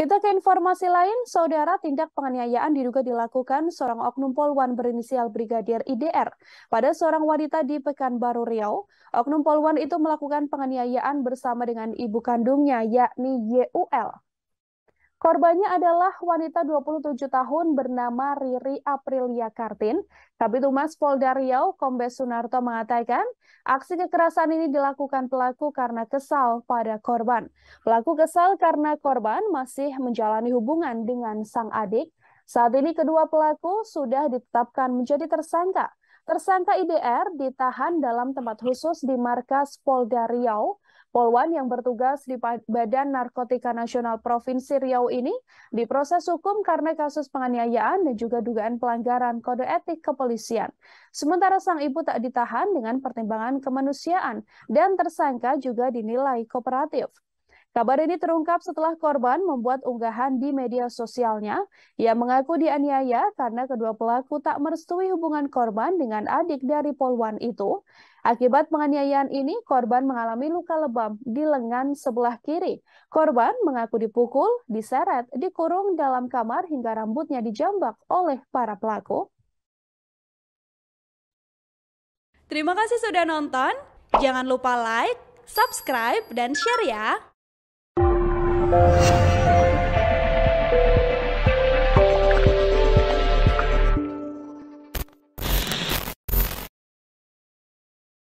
Kita ke informasi lain, saudara tindak penganiayaan diduga dilakukan seorang oknum polwan berinisial Brigadir IDR pada seorang wanita di Pekanbaru Riau. Oknum polwan itu melakukan penganiayaan bersama dengan ibu kandungnya yakni YUL. Korbannya adalah wanita 27 tahun bernama Riri Aprilia Kartin. Kabit Humas Polda Riau, Kombes Sunarto mengatakan, aksi kekerasan ini dilakukan pelaku karena kesal pada korban. Pelaku kesal karena korban masih menjalani hubungan dengan sang adik. Saat ini kedua pelaku sudah ditetapkan menjadi tersangka. Tersangka IDR ditahan dalam tempat khusus di markas Polda Riau Polwan yang bertugas di Badan Narkotika Nasional Provinsi Riau ini diproses hukum karena kasus penganiayaan dan juga dugaan pelanggaran kode etik kepolisian. Sementara sang ibu tak ditahan dengan pertimbangan kemanusiaan dan tersangka juga dinilai kooperatif. Kabar ini terungkap setelah korban membuat unggahan di media sosialnya. Ia mengaku dianiaya karena kedua pelaku tak merestui hubungan korban dengan adik dari Polwan itu. Akibat penganiayaan ini, korban mengalami luka lebam di lengan sebelah kiri. Korban mengaku dipukul, diseret, dikurung dalam kamar hingga rambutnya dijambak oleh para pelaku. Terima kasih sudah nonton. Jangan lupa like, subscribe, dan share ya.